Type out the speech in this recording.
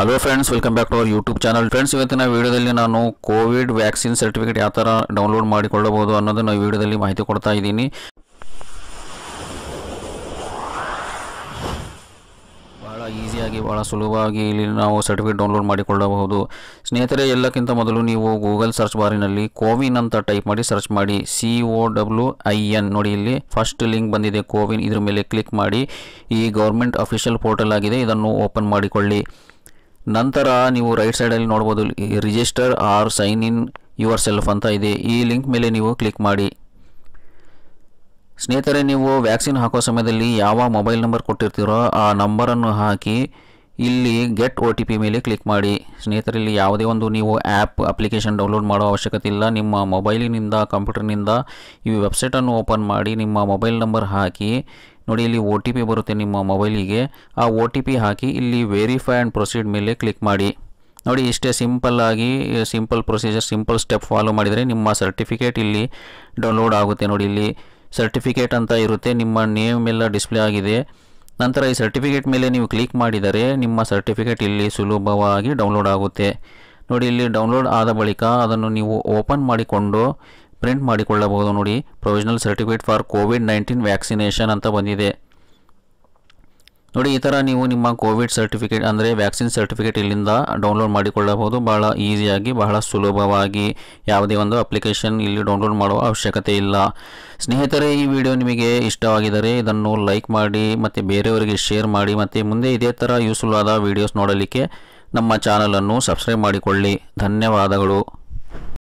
hello friends welcome back to our YouTube channel friends ಇವತ್ತಿನ ವಿಡಿಯೋದಲ್ಲಿ ನಾನು ಕೋವಿಡ್ ವ್ಯಾಕ್ಸಿನ್ ಸರ್ಟಿಫಿಕೇಟ್ ಯಾವ ಥರ ಡೌನ್ಲೋಡ್ ಮಾಡಿಕೊಳ್ಳಬಹುದು ಅನ್ನೋದನ್ನು ಈ ವಿಡಿಯೋದಲ್ಲಿ ಮಾಹಿತಿ ಕೊಡ್ತಾ ಇದ್ದೀನಿ ಭಾಳ ಈಸಿಯಾಗಿ ಭಾಳ ಸುಲಭವಾಗಿ ಇಲ್ಲಿ ನಾವು ಸರ್ಟಿಫಿಕೇಟ್ ಡೌನ್ಲೋಡ್ ಮಾಡಿಕೊಳ್ಳಬಹುದು ಸ್ನೇಹಿತರೆ ಎಲ್ಲಕ್ಕಿಂತ ಮೊದಲು ನೀವು ಗೂಗಲ್ ಸರ್ಚ್ ಬಾರಿನಲ್ಲಿ ಕೋವಿನ್ ಅಂತ ಟೈಪ್ ಮಾಡಿ ಸರ್ಚ್ ಮಾಡಿ C O W I N ನೋಡಿ ಇಲ್ಲಿ ಫಸ್ಟ್ ಲಿಂಕ್ ಬಂದಿದೆ ಕೋವಿನ್ ಇದ್ರ ಮೇಲೆ ಕ್ಲಿಕ್ ಮಾಡಿ ಈ ಗೌರ್ಮೆಂಟ್ ಅಫಿಷಿಯಲ್ ಪೋರ್ಟಲ್ ಆಗಿದೆ ಇದನ್ನು ಓಪನ್ ಮಾಡಿಕೊಳ್ಳಿ ನಂತರ ನೀವು ರೈಟ್ ಸೈಡಲ್ಲಿ ನೋಡ್ಬೋದು register or sign in yourself ಅಂತ ಇದೆ ಈ ಲಿಂಕ್ ಮೇಲೆ ನೀವು ಕ್ಲಿಕ್ ಮಾಡಿ ಸ್ನೇಹಿತರೆ ನೀವು ವ್ಯಾಕ್ಸಿನ್ ಹಾಕೋ ಸಮಯದಲ್ಲಿ ಯಾವ ಮೊಬೈಲ್ ನಂಬರ್ ಕೊಟ್ಟಿರ್ತೀರೋ ಆ ನಂಬರನ್ನು ಹಾಕಿ ಇಲ್ಲಿ ಗೆಟ್ ಒ ಟಿ ಪಿ ಮೇಲೆ ಕ್ಲಿಕ್ ಮಾಡಿ ಸ್ನೇಹಿತರಲ್ಲಿ ಯಾವುದೇ ಒಂದು ನೀವು ಆ್ಯಪ್ ಅಪ್ಲಿಕೇಶನ್ ಡೌನ್ಲೋಡ್ ಮಾಡೋ ಅವಶ್ಯಕತೆ ಇಲ್ಲ ನಿಮ್ಮ ಮೊಬೈಲಿನಿಂದ ಕಂಪ್ಯೂಟರ್ನಿಂದ ಈ ವೆಬ್ಸೈಟನ್ನು ಓಪನ್ ಮಾಡಿ ನಿಮ್ಮ ಮೊಬೈಲ್ ನಂಬರ್ ಹಾಕಿ ನೋಡಿ ಇಲ್ಲಿ ಒ ಟಿ ಪಿ ಬರುತ್ತೆ ನಿಮ್ಮ ಮೊಬೈಲಿಗೆ ಆ ಒ ಟಿ ಪಿ ಹಾಕಿ ಇಲ್ಲಿ ವೆರಿಫೈ ಆ್ಯಂಡ್ ಪ್ರೊಸೀಡ್ ಮೇಲೆ ಕ್ಲಿಕ್ ಮಾಡಿ ನೋಡಿ ಇಷ್ಟೇ ಸಿಂಪಲ್ಲಾಗಿ simple procedure simple step follow ಮಾಡಿದರೆ ನಿಮ್ಮ ಸರ್ಟಿಫಿಕೇಟ್ ಇಲ್ಲಿ ಡೌನ್ಲೋಡ್ ಆಗುತ್ತೆ ನೋಡಿ ಇಲ್ಲಿ ಸರ್ಟಿಫಿಕೇಟ್ ಅಂತ ಇರುತ್ತೆ ನಿಮ್ಮ ನೇಮ್ ಎಲ್ಲ ಡಿಸ್ಪ್ಲೇ ಆಗಿದೆ ನಂತರ ಈ ಸರ್ಟಿಫಿಕೇಟ್ ಮೇಲೆ ನೀವು ಕ್ಲಿಕ್ ಮಾಡಿದರೆ ನಿಮ್ಮ ಸರ್ಟಿಫಿಕೇಟ್ ಇಲ್ಲಿ ಸುಲಭವಾಗಿ ಡೌನ್ಲೋಡ್ ಆಗುತ್ತೆ ನೋಡಿ ಇಲ್ಲಿ ಡೌನ್ಲೋಡ್ ಆದ ಬಳಿಕ ಅದನ್ನು ನೀವು ಓಪನ್ ಮಾಡಿಕೊಂಡು ಪ್ರಿಂಟ್ ಮಾಡಿಕೊಳ್ಳಬಹುದು ನೋಡಿ provisional certificate for COVID nineteen vaccination ಅಂತ ಬಂದಿದೆ ನೋಡಿ ಈ ಥರ ನೀವು ನಿಮ್ಮ ಕೋವಿಡ್ ಸರ್ಟಿಫಿಕೇಟ್ ಅಂದರೆ ವ್ಯಾಕ್ಸಿನ್ ಸರ್ಟಿಫಿಕೇಟ್ ಇಲ್ಲಿಂದ ಡೌನ್ಲೋಡ್ ಮಾಡಿಕೊಳ್ಳಬಹುದು ಬಹಳ ಈಸಿಯಾಗಿ ಬಹಳ ಸುಲಭವಾಗಿ ಯಾವುದೇ ಒಂದು ಅಪ್ಲಿಕೇಶನ್ ಇಲ್ಲಿ ಡೌನ್ಲೋಡ್ ಮಾಡುವ ಅವಶ್ಯಕತೆ ಇಲ್ಲ ಸ್ನೇಹಿತರೆ ಈ ವಿಡಿಯೋ ನಿಮಗೆ ಇಷ್ಟವಾಗಿದ್ದರೆ ಇದನ್ನು ಲೈಕ್ ಮಾಡಿ ಮತ್ತು ಬೇರೆಯವರಿಗೆ ಶೇರ್ ಮಾಡಿ ಮತ್ತು ಮುಂದೆ ಇದೇ ಥರ ಯೂಸ್ಫುಲ್ ಆದ ವೀಡಿಯೋಸ್ ನೋಡಲಿಕ್ಕೆ ನಮ್ಮ ಚಾನಲನ್ನು ಸಬ್ಸ್ಕ್ರೈಬ್ ಮಾಡಿಕೊಳ್ಳಿ ಧನ್ಯವಾದಗಳು